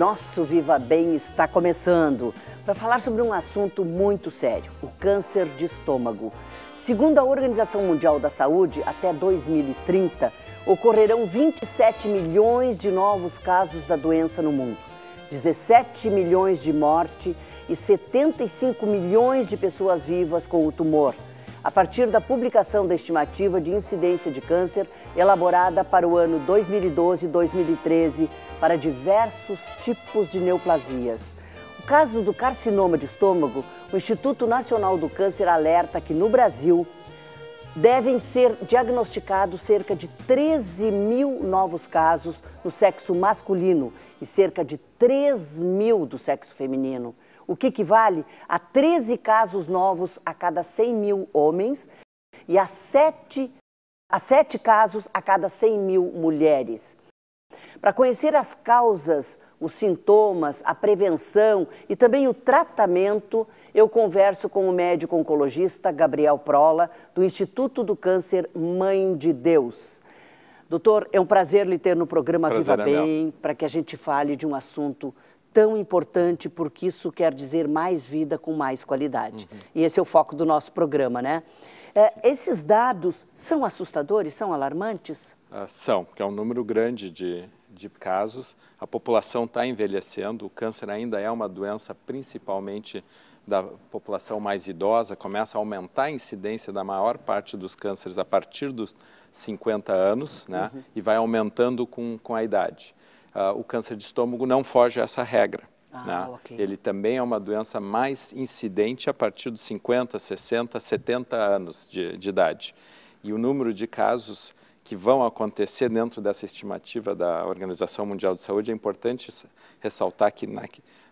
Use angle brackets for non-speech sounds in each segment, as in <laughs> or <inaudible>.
nosso Viva Bem está começando para falar sobre um assunto muito sério: o câncer de estômago. Segundo a Organização Mundial da Saúde, até 2030 ocorrerão 27 milhões de novos casos da doença no mundo, 17 milhões de morte e 75 milhões de pessoas vivas com o tumor a partir da publicação da estimativa de incidência de câncer elaborada para o ano 2012 2013 para diversos tipos de neoplasias. O caso do carcinoma de estômago, o Instituto Nacional do Câncer alerta que no Brasil devem ser diagnosticados cerca de 13 mil novos casos no sexo masculino e cerca de 3 mil do sexo feminino o que equivale a 13 casos novos a cada 100 mil homens e a 7, a 7 casos a cada 100 mil mulheres. Para conhecer as causas, os sintomas, a prevenção e também o tratamento, eu converso com o médico oncologista Gabriel Prola, do Instituto do Câncer Mãe de Deus. Doutor, é um prazer lhe ter no programa prazer, Viva é Bem, para que a gente fale de um assunto tão importante porque isso quer dizer mais vida com mais qualidade. Uhum. E esse é o foco do nosso programa, né? É, esses dados são assustadores, são alarmantes? Ah, são, porque é um número grande de, de casos. A população está envelhecendo, o câncer ainda é uma doença principalmente da população mais idosa, começa a aumentar a incidência da maior parte dos cânceres a partir dos 50 anos, né? Uhum. E vai aumentando com, com a idade uh, o câncer de estômago não foge a essa regra. Ah, né? okay. Ele também é uma doença mais incidente a partir dos 50, 60, 70 anos de, de idade. E o número de casos que vão acontecer dentro dessa estimativa da Organização Mundial de Saúde, é importante ressaltar que na,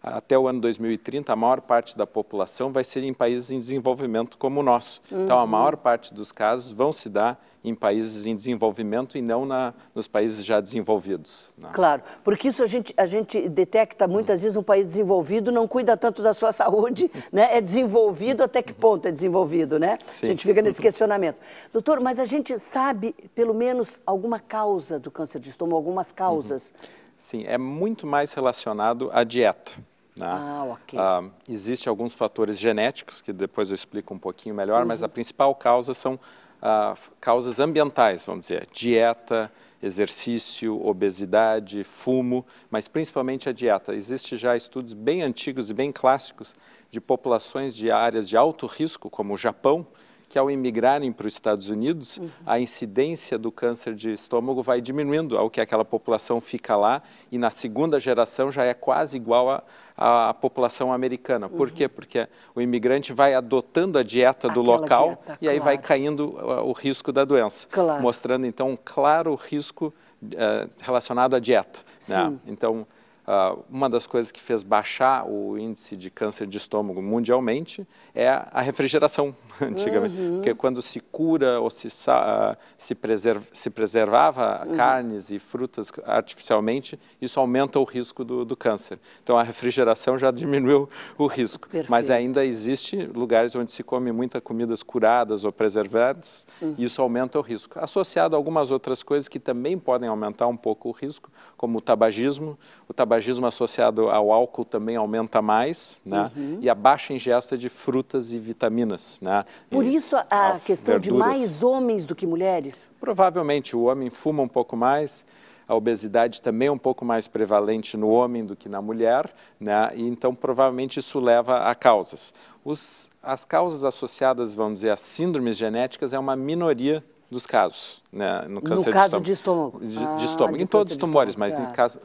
até o ano 2030, a maior parte da população vai ser em países em desenvolvimento como o nosso. Uhum. Então, a uhum. maior parte dos casos vão se dar em países em desenvolvimento e não na, nos países já desenvolvidos. Né? Claro, porque isso a gente, a gente detecta muitas uhum. vezes um país desenvolvido não cuida tanto da sua <laughs> saúde, né? É desenvolvido até que ponto é desenvolvido, né? Sim. A gente fica nesse questionamento. Doutor, mas a gente sabe pelo menos alguma causa do câncer de estômago, algumas causas. Uhum. Sim, é muito mais relacionado à dieta. Né? Ah, ok. Ah, existem alguns fatores genéticos, que depois eu explico um pouquinho melhor, uhum. mas a uhum. principal causa são ah, causas ambientais, vamos dizer, dieta, exercício, obesidade, fumo, mas principalmente a dieta. Existem já estudos bem antigos e bem clássicos de populações de áreas de alto risco, como o Japão, que ao imigrarem para os Estados Unidos, uhum. a incidência do câncer de estômago vai diminuindo, ao que aquela população fica lá, e na segunda geração já é quase igual à a, a população americana. Uhum. Por quê? Porque o imigrante vai adotando a dieta do local dieta, e aí vai caindo o, ah, o, risco da doença, claro. mostrando então um claro risco uh, relacionado à dieta. Né? Então, Uh, uma das coisas que fez baixar o índice de câncer de estômago mundialmente é a refrigeração, <laughs> antigamente. Uhum. Porque quando se cura ou se, uh, se, preserva, se preservava uhum. carnes e frutas artificialmente, isso aumenta o risco do, do câncer. Então, a refrigeração já <laughs> diminuiu o risco. Perfeito. Mas ainda existe lugares onde se come muita comidas curadas ou preservadas, uhum. e isso aumenta o risco. Associado a algumas outras coisas que também podem aumentar um pouco o risco, como o tabagismo. O tabagismo tabagismo associado ao álcool também aumenta mais, né? Uhum. E a baixa ingesta de frutas e vitaminas, né? Por e, isso a, questão verduras. de mais homens do que mulheres? Provavelmente o homem fuma um pouco mais, a obesidade também é um pouco mais prevalente no homem do que na mulher, né? E então provavelmente isso leva a causas. Os, as causas associadas, vamos dizer, a síndromes genéticas é uma minoria dos casos, né? No câncer no de estômago. De estômago. De, de ah, estômago. Em todos os tumores, mas em tá. caso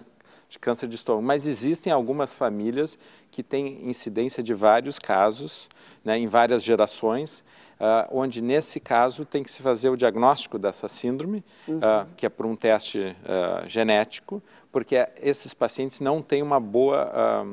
de câncer de estômago, mas existem algumas famílias que têm incidência de vários casos, né, em várias gerações, uh, onde nesse caso tem que se fazer o diagnóstico dessa síndrome, uhum. uh, que é por um teste uh, genético, porque esses pacientes não têm uma boa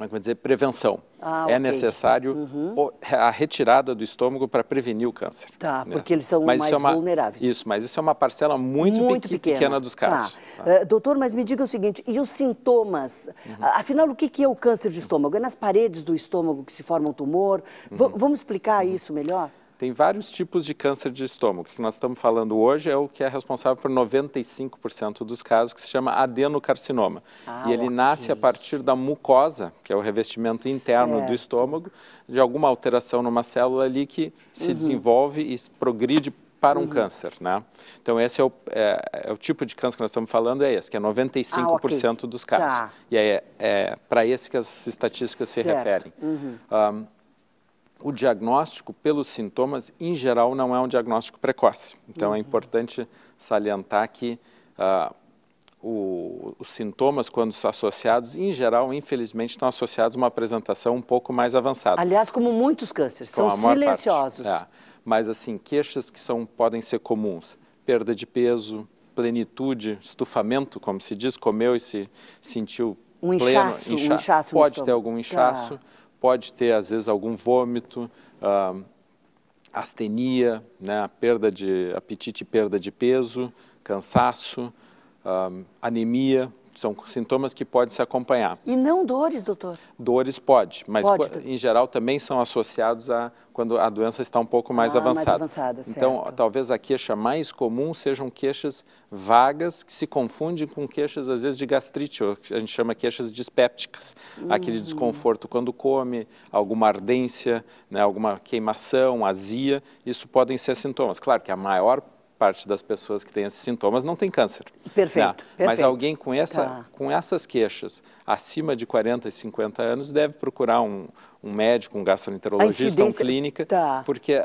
como é que vou dizer, prevenção. Ah, é okay. necessário uhum. a retirada do estômago para prevenir o câncer. Tá, né? porque eles são mas é mais é uma, vulneráveis. Isso, mas isso é uma parcela muito, muito pequ pequena. pequena. dos tá. casos. Tá. Tá. Uh, doutor, mas me diga o seguinte, e os sintomas? Uhum. Afinal, o que, que é o câncer de estômago? É nas paredes do estômago que se forma um tumor? V uhum. Vamos explicar isso melhor? Tem vários tipos de câncer de estômago. O que nós estamos falando hoje é o que é responsável por 95% dos casos, que se chama adenocarcinoma. Ah, e ele nasce a partir da mucosa, que é o revestimento interno certo. do estômago, de alguma alteração numa célula ali que se uhum. desenvolve e progride para um uhum. câncer, né? Então, esse é o, é, é o, tipo de câncer que nós estamos falando, é esse, que é 95% ah, okay. dos casos. Tá. E é, é para esse que as estatísticas certo. se referem. Uhum. Um, o diagnóstico pelos sintomas, em geral, não é um diagnóstico precoce. Então, é uhum. é importante salientar que uh, o, os sintomas, quando associados, em geral, infelizmente, estão associados a uma apresentação um pouco mais avançada. Aliás, como muitos cânceres, são silenciosos. É. Mas, assim, queixas que são, podem ser comuns. Perda de peso, plenitude, estufamento, como se diz, comeu e se sentiu um pleno. Inchaço, incha um inchaço Pode ter algum inchaço. Tá pode ter, às vezes, algum vômito, ah, astenia, né, perda de apetite e perda de peso, cansaço, ah, anemia, são sintomas que podem se acompanhar. E não dores, doutor? Dores pode, mas pode, em geral também são associados a quando a doença está um pouco mais ah, avançada. Mais avançada então, talvez a queixa mais comum sejam queixas vagas que se confundem com queixas às vezes de gastrite, ou a gente chama queixas dispépticas, uhum. aquele desconforto quando come, alguma ardência, né, alguma queimação, azia, isso podem ser sintomas. Claro que a maior parte das pessoas que têm esses sintomas não tem câncer. Perfeito. Né? perfeito. Mas alguém com, essa, tá. com essas queixas acima de 40 e 50 anos deve procurar um, um médico, um gastroenterologista, incidência... uma clínica, tá. porque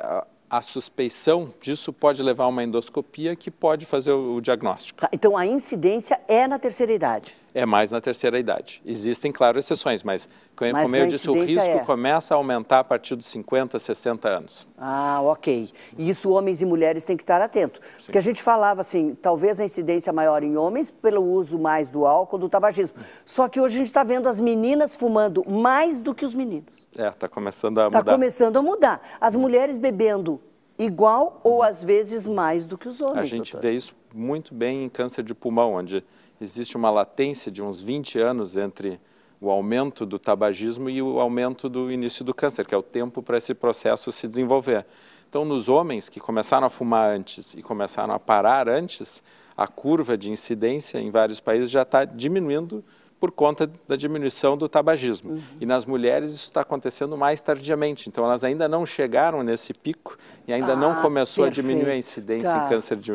a suspeição disso pode levar a uma endoscopia que pode fazer o, diagnóstico. Tá, então a incidência é na terceira idade? É mais na terceira idade. Existem, claro, exceções, mas, como mas eu disse, o risco é. começa a aumentar a partir dos 50, 60 anos. Ah, ok. E isso homens e mulheres têm que estar atentos. Porque a gente falava assim, talvez a incidência maior em homens pelo uso mais do álcool, do tabagismo. Só que hoje a gente está vendo as meninas fumando mais do que os meninos. É, está começando a tá mudar. Está começando a mudar. As mulheres bebendo igual ou às vezes mais do que os homens. A gente doutor. vê isso muito bem em câncer de pulmão, onde existe uma latência de uns 20 anos entre o aumento do tabagismo e o aumento do início do câncer, que é o tempo para esse processo se desenvolver. Então, nos homens que começaram a fumar antes e começaram a parar antes, a curva de incidência em vários países já está diminuindo por conta da diminuição do tabagismo. Uhum. E nas mulheres isso está acontecendo mais tardiamente, então elas ainda não chegaram nesse pico e ainda ah, não começou perfeito. a diminuir a incidência tá. em câncer de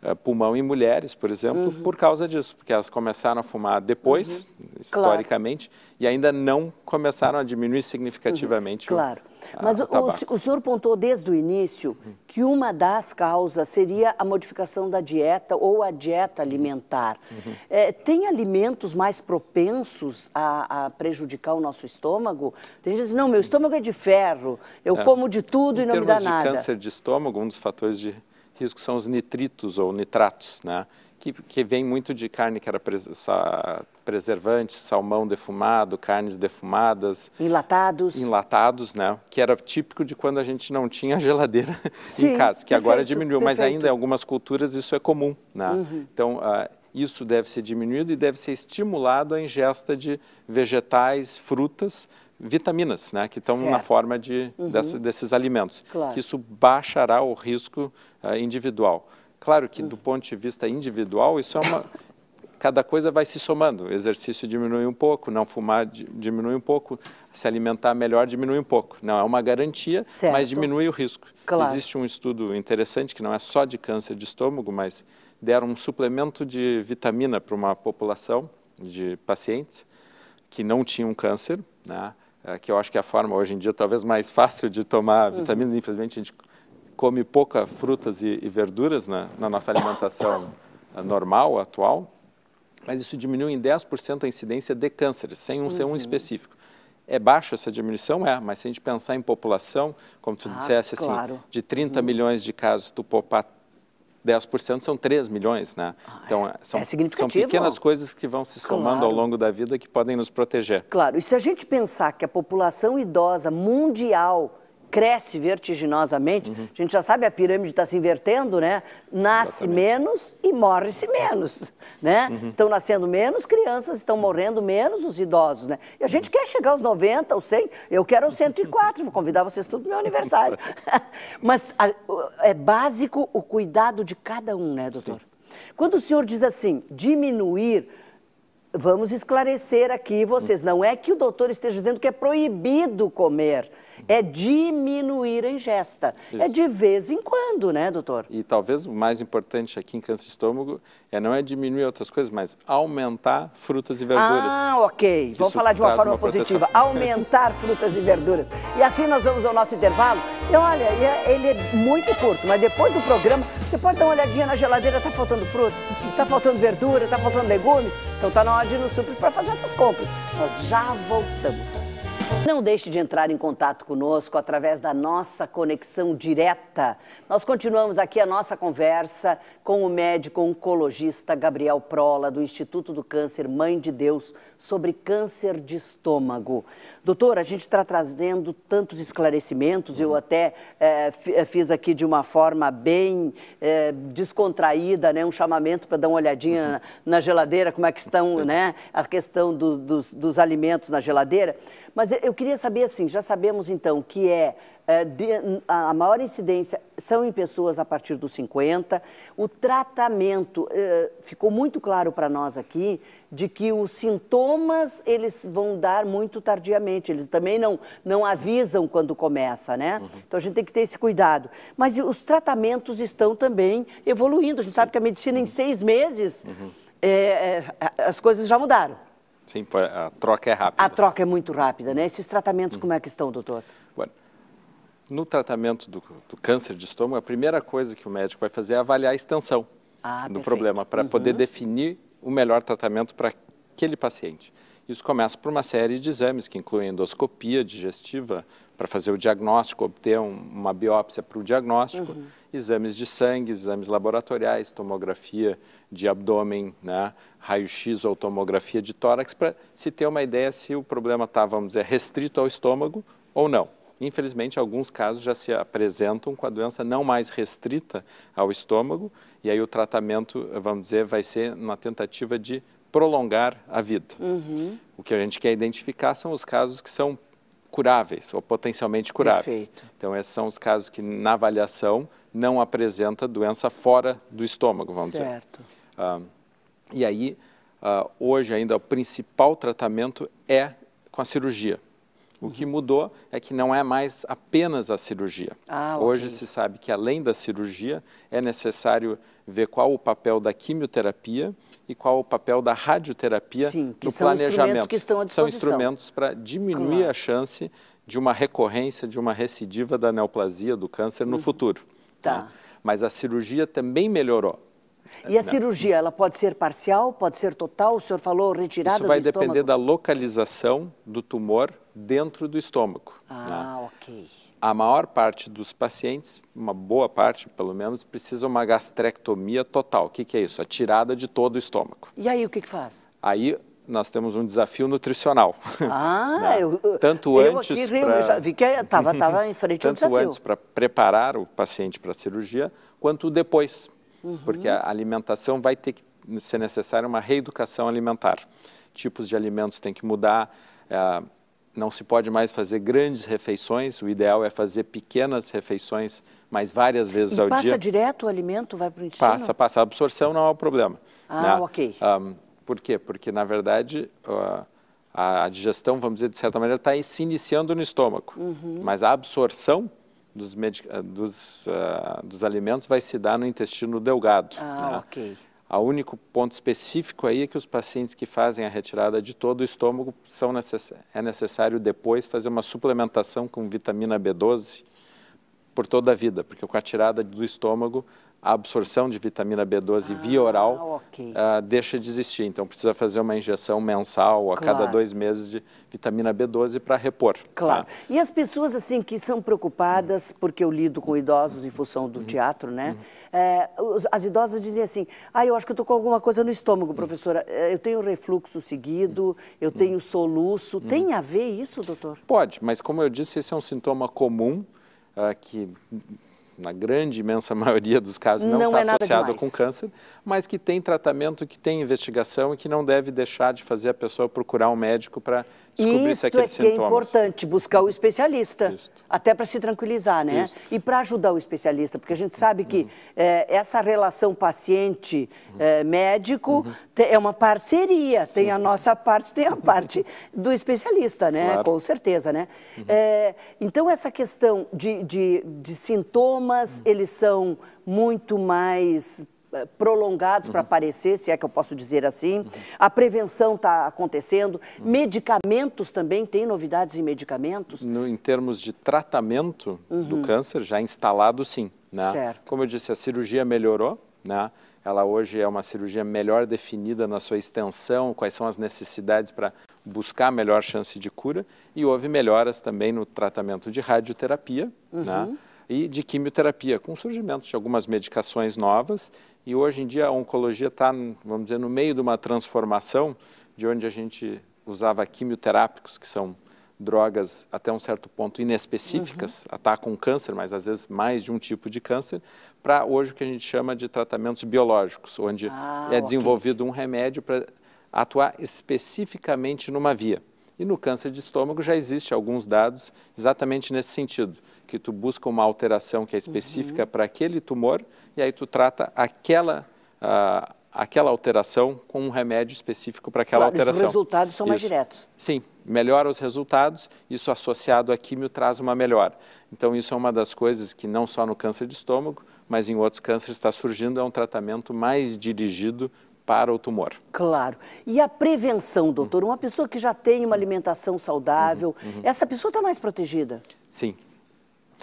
eh, pulmão em mulheres, por exemplo, uhum. por causa disso, porque elas começaram a fumar depois, uhum. historicamente, claro. e ainda não começaram a diminuir significativamente. Uhum. Claro. Mas a, o, o, o, senhor pontou desde o início uhum. que uma das causas seria a modificação da dieta ou a dieta uhum. alimentar. É, tem alimentos mais propensos a, a, prejudicar o nosso estômago? Tem gente que diz, não, meu estômago é de ferro, eu é. como de tudo em e não me dá nada. Em termos de câncer de estômago, um dos fatores de risco são os nitritos ou nitratos, né? que, que vem muito de carne que era pres, sa, preservante, salmão defumado, carnes defumadas. Enlatados. Enlatados, né? Que era típico de quando a gente não tinha <laughs> geladeira Sim, em casa, que perfeito, agora diminuiu, perfeito. mas ainda em algumas culturas isso é comum, né? Uhum. Então, uh, isso deve ser diminuído e deve ser estimulado a ingesta de vegetais, frutas, vitaminas, né, que estão na forma de, uhum. dessa, desses alimentos. Claro. Que isso baixará o risco uh, individual. Claro que uhum. do ponto de vista individual, isso é uma... cada coisa vai se somando. Exercício diminui um pouco, não fumar diminui um pouco, se alimentar melhor diminui um pouco. Não é uma garantia, certo. mas diminui o risco. Claro. Existe um estudo interessante que não é só de câncer de estômago, mas deram um suplemento de vitamina para uma população de pacientes que não tinham câncer, né? É, que eu acho que é a forma hoje em dia talvez mais fácil de tomar uhum. vitaminas. Uhum. Infelizmente, a gente come pouca frutas e, e verduras na, né, na, nossa alimentação é, normal, atual, mas isso diminui em 10% a incidência de cânceres, sem um uhum. um específico. É baixa essa diminuição? É, mas se a gente pensar em população, como tu ah, dissesse, assim, claro. assim, de 30 uhum. milhões de casos, tu poupar 10% são 3 milhões, né? Ah, então, é. são, é são pequenas coisas que vão se somando claro. ao longo da vida que podem nos proteger. Claro, e se a gente pensar que a população idosa mundial cresce vertiginosamente, uhum. a gente já sabe a pirâmide está se invertendo, né? Nasce Exatamente. menos e morre-se menos, <laughs> né? Uhum. Estão nascendo menos crianças, estão morrendo menos os idosos, né? E a uhum. gente quer chegar aos 90, aos 100, eu quero aos 104, vou convidar vocês tudo no meu aniversário. <laughs> Mas a, é básico o cuidado de cada um, né, doutor? Sim. Quando o senhor diz assim, diminuir Vamos esclarecer aqui vocês. Uhum. Não é que o doutor esteja dizendo que é proibido comer é diminuir a ingesta. É isso. É de vez em quando, né, doutor? E talvez o mais importante aqui em câncer de estômago é não é diminuir outras coisas, mas aumentar frutas e verduras. Ah, ok. Vamos falar de uma forma uma positiva. Proteção. Aumentar <laughs> frutas e verduras. E assim nós vamos ao nosso intervalo. E olha, é, ele é muito curto, mas depois do programa, você pode dar uma olhadinha na geladeira, tá faltando fruta, tá faltando verdura, tá faltando legumes. Então tá na hora de ir no super para fazer essas compras. Nós já voltamos. Não deixe de entrar em contato conosco através da nossa conexão direta. Nós continuamos aqui a nossa conversa com o médico oncologista Gabriel Prola, do Instituto do Câncer Mãe de Deus, sobre câncer de estômago. Doutor, a gente está trazendo tantos esclarecimentos, eu uhum. até é, fiz aqui de uma forma bem é, descontraída, né, um chamamento para dar uma olhadinha uhum. na, geladeira, como é que estão né, a questão do, dos, dos alimentos na geladeira. Mas eu queria saber assim, já sabemos então que é, é de, a maior incidência são em pessoas a partir dos 50. O tratamento é, ficou muito claro para nós aqui de que os sintomas eles vão dar muito tardiamente. Eles também não não avisam quando começa, né? Uhum. Então a gente tem que ter esse cuidado. Mas os tratamentos estão também evoluindo. A gente sabe que a medicina em uhum. seis meses uhum. é, é as coisas já mudaram. Sim, a troca é rápida. A troca é muito rápida, né? Esses tratamentos hum. como é que estão, doutor? Bueno, no tratamento do, do, câncer de estômago, a primeira coisa que o médico vai fazer é avaliar a extensão ah, do perfeito. problema, para uhum. poder definir o melhor tratamento para aquele paciente. Isso começa por uma série de exames, que incluem endoscopia digestiva, para fazer o diagnóstico, obter um, uma biópsia para o diagnóstico, uhum. exames de sangue, exames laboratoriais, tomografia de abdômen, né, raio-x ou tomografia de tórax, para se ter uma ideia se o problema está, vamos dizer, restrito ao estômago ou não. Infelizmente, alguns casos já se apresentam com a doença não mais restrita ao estômago, e aí o tratamento, vamos dizer, vai ser na tentativa de prolongar a vida. Uhum. O que a gente quer identificar são os casos que são curáveis ou potencialmente curáveis. Perfeito. Então, esses são os casos que, na avaliação, não apresenta doença fora do estômago, vamos certo. dizer. Certo. Uh, e aí, uh, hoje ainda, o principal tratamento é com a cirurgia. O que mudou é que não é mais apenas a cirurgia. Ah, Hoje okay. se sabe que, além da cirurgia, é necessário ver qual o papel da quimioterapia e qual o papel da radioterapia Sim, no são planejamento. Instrumentos que estão à São instrumentos para diminuir claro. a chance de uma recorrência, de uma recidiva da neoplasia, do câncer no uhum. futuro. Tá. Né? Mas a cirurgia também melhorou. E a não. cirurgia, ela pode ser parcial, pode ser total? O senhor falou retirada Isso vai depender da localização do tumor dentro do estômago. Ah, né? ok. A maior parte dos pacientes, uma boa parte pelo menos, precisa uma gastrectomia total. O que, que é isso? A tirada de todo o estômago. E aí o que, que faz? Aí nós temos um desafio nutricional. Ah, <laughs> né? eu, tanto eu antes aqui, pra... já vi que estava em <laughs> frente ao desafio. Tanto antes para preparar o paciente para a cirurgia, quanto depois uhum. porque a alimentação vai ter que ser necessária uma reeducação alimentar. Tipos de alimentos têm que mudar, é, não se pode mais fazer grandes refeições, o ideal é fazer pequenas refeições, mas várias vezes e ao passa dia. Passa direto o alimento, vai para o intestino? Passa, passa. A absorção não é o problema. Ah, né? ok. Um, por quê? Porque, na verdade, a, digestão, vamos dizer, de certa maneira, está se iniciando no estômago, uhum. mas a absorção dos, ah, dos, uh, dos, alimentos vai se dar no intestino delgado. Ah, né? ok. O único ponto específico aí é que os pacientes que fazem a retirada de todo o estômago são necess... é necessário depois fazer uma suplementação com vitamina B12 por toda a vida, porque com a tirada do estômago a absorção de vitamina B12 ah, via oral okay. uh, deixa de existir. Então, precisa fazer uma injeção mensal a claro. cada dois meses de vitamina B12 para repor. Tá? Claro. Tá? E as pessoas, assim, que são preocupadas, porque eu lido com idosos em função do uhum. teatro, né? Uhum. É, as idosas dizem assim, ah, eu acho que eu estou com alguma coisa no estômago, uhum. professora. É, eu tenho refluxo seguido, uhum. eu tenho soluço. Tem a ver isso, doutor? Pode, mas como eu disse, esse é um sintoma comum ah, que na grande imensa <laughs> maioria dos casos, não está é com câncer, mas que tem tratamento, que tem investigação e que não deve deixar de fazer a pessoa procurar um médico para descobrir se é aqueles é, é sintomas. Isso é importante, buscar o especialista, até para se tranquilizar, né? E para ajudar o especialista, porque a gente sabe que uhum. é, essa relação paciente-médico eh, uhum. é uma parceria, Sim. tem a nossa parte, tem a <laughs> parte do especialista, né? Claro. Com certeza, né? Uhum. Eh, então, essa questão de, de, de sintomas, sintomas, eles são muito mais eh, prolongados uhum. para aparecer, se é que eu posso dizer assim. Uhum. A prevenção está acontecendo. Uhum. Medicamentos também, tem novidades em medicamentos? No, em termos de tratamento do uhum. câncer, já instalado sim. Né? Certo. Como eu disse, a cirurgia melhorou, né? ela hoje é uma cirurgia melhor definida na sua extensão, quais são as necessidades para buscar melhor chance de cura, e houve melhoras também no tratamento de radioterapia, né? Uhum e de quimioterapia, com o surgimento de algumas medicações novas. E hoje em dia a oncologia está, vamos dizer, no meio de uma transformação de onde a gente usava quimioterápicos, que são drogas até um certo ponto inespecíficas, uhum. atacam tá, câncer, mas às vezes mais de um tipo de câncer, para hoje o que a gente chama de tratamentos biológicos, onde ah, é desenvolvido okay. um remédio para atuar especificamente numa via. E no câncer de estômago já existe alguns dados exatamente nesse sentido, que tu busca uma alteração que é específica uhum. para aquele tumor e aí tu trata aquela uh, aquela alteração com um remédio específico para aquela claro, alteração. Os resultados são isso. mais diretos. Sim, melhora os resultados, isso associado à químio traz uma melhora. Então isso é uma das coisas que não só no câncer de estômago, mas em outros cânceres está surgindo, é um tratamento mais dirigido para o tumor. Claro. E a prevenção, doutor? Uma pessoa que já tem uma alimentação saudável, uhum, uhum. essa pessoa está mais protegida? Sim.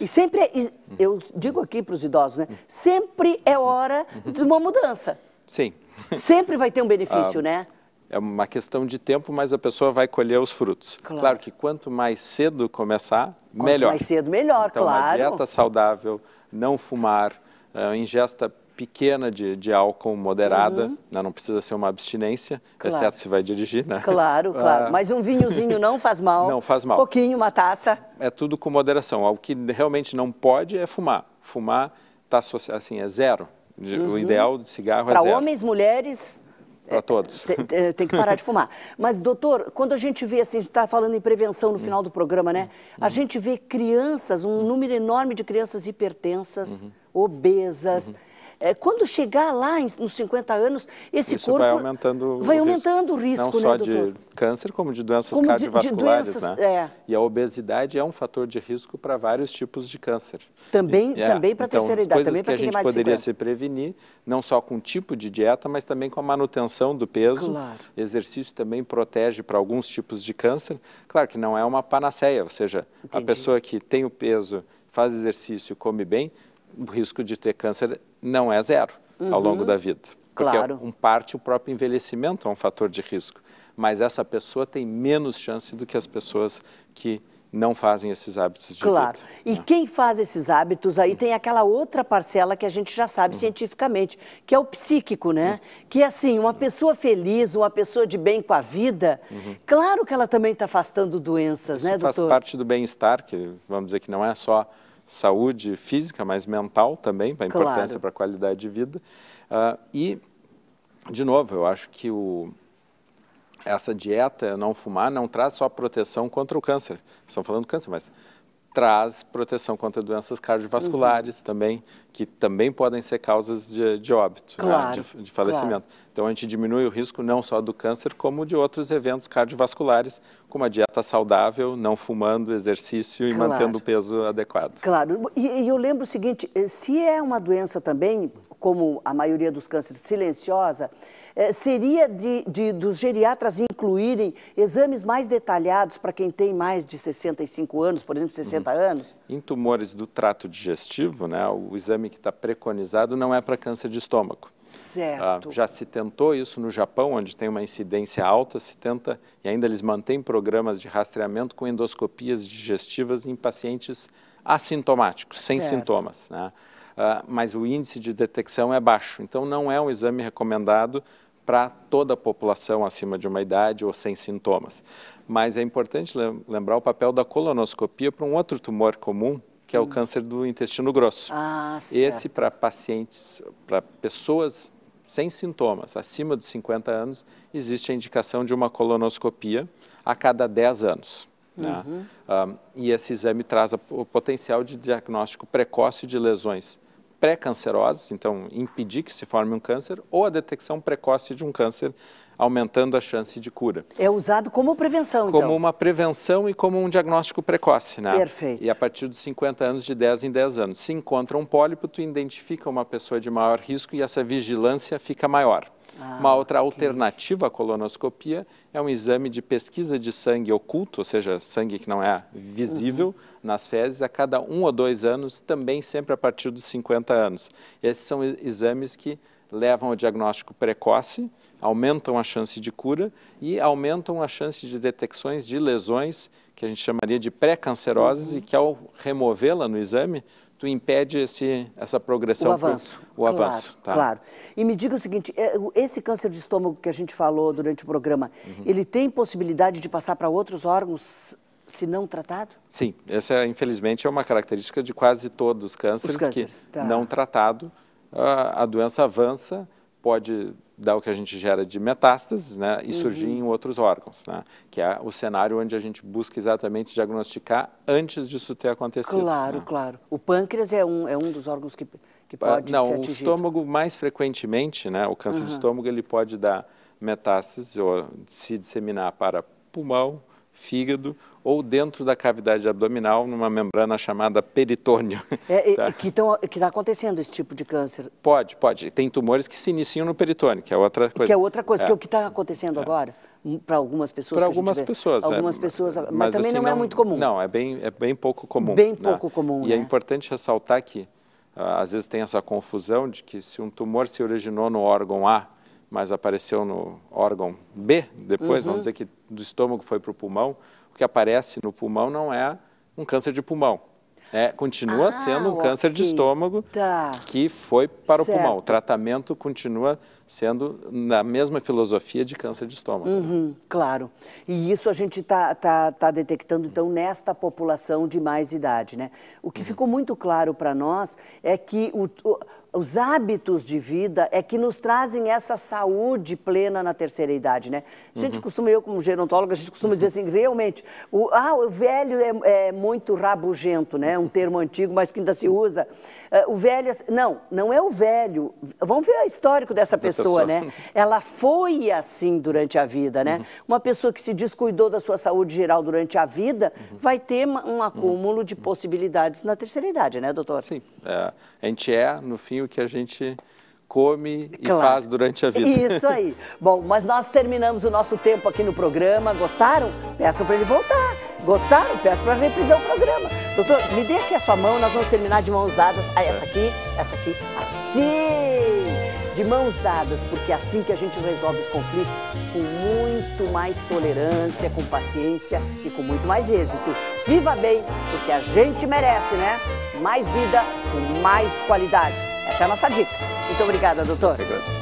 E sempre, é, eu digo aqui para os idosos, né? Uhum. Sempre é uhum. hora uhum. de uma mudança. Sim. Sempre vai ter um <laughs> benefício, ah, né? É uma questão de tempo, mas a pessoa vai colher os frutos. Claro, claro que quanto mais cedo começar, quanto melhor. mais cedo, melhor, então, claro. Uma dieta saudável, não fumar, ah, ingesta pequena de, de álcool moderada, uhum. né? não precisa ser uma abstinência, claro. exceto se vai dirigir, né? Claro, <laughs> ah. claro. Mas um vinhozinho não faz mal. Não faz mal. pouquinho, uma taça. É tudo com moderação. O que realmente não pode é fumar. Fumar tá assim é zero. Uhum. O ideal do cigarro é pra é zero. Para homens, mulheres, para todos. Tem, tem, que parar de <laughs> fumar. Mas, doutor, quando a gente vê, assim, a gente está falando em prevenção no final do programa, né? Uhum. A uhum. gente vê crianças, um uhum. número enorme de crianças hipertensas, obesas. Uhum é, quando chegar lá nos 50 anos, esse Isso corpo... vai aumentando Vai o aumentando o risco, Não né, só doutor? de câncer, como de doenças como cardiovasculares, de, doenças, né? É. E a obesidade é um fator de risco para vários tipos de câncer. Também, e, é, também para a então, terceira idade. coisas que a gente poderia se prevenir, não só com o tipo de dieta, mas também com a manutenção do peso. Claro. Exercício também protege para alguns tipos de câncer. Claro que não é uma panaceia, ou seja, Entendi. a pessoa que tem o peso, faz exercício, come bem, o risco de ter câncer não é zero uhum. ao longo uhum. da vida. Porque claro. um parte o próprio envelhecimento é um fator de risco. Mas essa pessoa tem menos chance do que as pessoas que não fazem esses hábitos de claro. Vida. E é. quem faz esses hábitos aí uhum. tem aquela outra parcela que a gente já sabe uhum. cientificamente, que é o psíquico, né? Uhum. Que é assim, uma pessoa feliz, uma pessoa de bem com a vida, uhum. claro que ela também está afastando doenças, Isso né, doutor? Isso faz parte do bem-estar, que vamos dizer que não é só saúde física, mas mental também, para a claro. importância para a qualidade de vida. Uh, e, de novo, eu acho que o, essa dieta, não fumar, não traz só proteção contra o câncer. Estão falando do câncer, mas traz proteção contra doenças cardiovasculares uhum. também, que também podem ser causas de, de óbito, né? claro, né? de, de, falecimento. Claro. Então, a gente diminui o risco não só do câncer, como de outros eventos cardiovasculares, como a dieta saudável, não fumando, exercício e claro. mantendo o peso adequado. Claro, e, e eu lembro o seguinte, eh, se é uma doença também como a maioria dos cânceres, silenciosa, é, seria de, de, dos geriatras incluírem exames mais detalhados para quem tem mais de 65 anos, por exemplo, 60 uhum. anos? Em tumores do trato digestivo, né, o exame que está preconizado não é para câncer de estômago. Ah, certo. Ah, já se tentou isso no Japão, onde tem uma incidência alta, se tenta e ainda eles mantêm programas de rastreamento com endoscopias digestivas em pacientes assintomáticos, sem certo. sintomas. Né? Ah, mas o índice de detecção é baixo. Então, não é um exame recomendado para toda a população acima de uma idade ou sem sintomas. Mas é importante lembrar o papel da colonoscopia para um outro tumor comum, que é o hum. câncer do intestino grosso. Ah, Esse para pacientes, para pessoas sem sintomas, acima de 50 anos, existe a indicação de uma colonoscopia a cada 10 anos. Né? Uhum. Um, ah, e esse exame traz o potencial de diagnóstico precoce de lesões pré-cancerosas, então impedir que se forme um câncer, ou a detecção precoce de um câncer, aumentando a chance de cura. É usado como prevenção, Como então. uma prevenção e como um diagnóstico precoce, né? Perfeito. E a partir dos 50 anos, de 10 em 10 anos. Se encontra um pólipo, tu identifica uma pessoa de maior risco e essa vigilância fica maior. Ah, Uma outra okay. alternativa à colonoscopia é um exame de pesquisa de sangue oculto, ou seja, sangue que não é visível uhum. nas fezes, a cada um ou dois anos, também sempre a partir dos 50 anos. Esses são exames que levam ao diagnóstico precoce, aumentam a chance de cura e aumentam a chance de detecções de lesões que a gente chamaria de pré-cancerosas uhum. e que ao removê-la no exame, tu impede esse, essa progressão. O avanço. Pro, o claro, avanço, tá. Claro. E me diga o seguinte, é, esse câncer de estômago que a gente falou durante o programa, uhum. ele tem possibilidade de passar para outros órgãos se não tratado? Sim, essa infelizmente é uma característica de quase todos os cânceres, os cânceres que tá. não tratado, a, a doença avança, pode dá o que a gente gera de metástases, né, e uhum. surgir em outros órgãos, né, que é o cenário onde a gente busca exatamente diagnosticar antes disso ter acontecido. Claro, né? claro. O pâncreas é um, é um dos órgãos que, que ah, pode Não, ser Não, o estômago mais frequentemente, né, o câncer uhum. de estômago, ele pode dar metástases ou se disseminar para pulmão, fígado ou dentro da cavidade abdominal, numa membrana chamada peritônio. É, <laughs> tá? Que está acontecendo esse tipo de câncer? Pode, pode. Tem tumores que se iniciam no peritônio, que é outra coisa. Que é outra coisa, é. que é o que está acontecendo é. agora hum, para algumas pessoas. Para algumas pessoas, é. algumas é, pessoas, mas, mas também assim, não, é muito comum. Não, é bem, é bem pouco comum. Bem né? pouco né? comum. E é né? é importante ressaltar que ah, às vezes tem essa confusão de que se um tumor se originou no órgão A, mas apareceu no órgão B depois, uhum. vamos dizer que do estômago foi para o pulmão, o que aparece no pulmão não é um câncer de pulmão. É, continua ah, sendo um okay. câncer de estômago tá. que foi para certo. o pulmão. O tratamento continua sendo na mesma filosofia de câncer de estômago. Uhum, né? claro. E isso a gente está tá, tá detectando, então, nesta população de mais idade, né? O que uhum. ficou muito claro para nós é que o, o os hábitos de vida é que nos trazem essa saúde plena na terceira idade, né? A gente uhum. costuma, eu como gerontóloga, a gente costuma uhum. dizer assim, realmente, o, ah, o velho é, é, muito rabugento, né? Um termo antigo, mas que ainda se usa. Uh, o velho, é assim, não, não é o velho. Vamos ver o histórico dessa pessoa, né? Ela foi assim durante a vida, né? Uhum. Uma pessoa que se descuidou da sua saúde geral durante a vida uhum. vai ter um uhum. acúmulo de uhum. possibilidades na terceira idade, né, doutor? Sim, é, a gente é, no fim, o que a gente come e faz durante a vida. Isso aí. Bom, mas nós terminamos o nosso tempo aqui no programa. Gostaram? Peço para ele voltar. Gostaram? Peço para reprisar o programa. Doutor, me dê aqui a sua mão, nós vamos terminar de mãos dadas. Ah, essa aqui, essa aqui, assim! De mãos dadas, porque é assim que a gente resolve os conflitos com muito mais tolerância, com paciência e com muito mais êxito. Viva bem, porque a gente merece, né? Mais vida com mais qualidade. Essa é a nossa dica. Muito obrigada, doutor. Obrigado.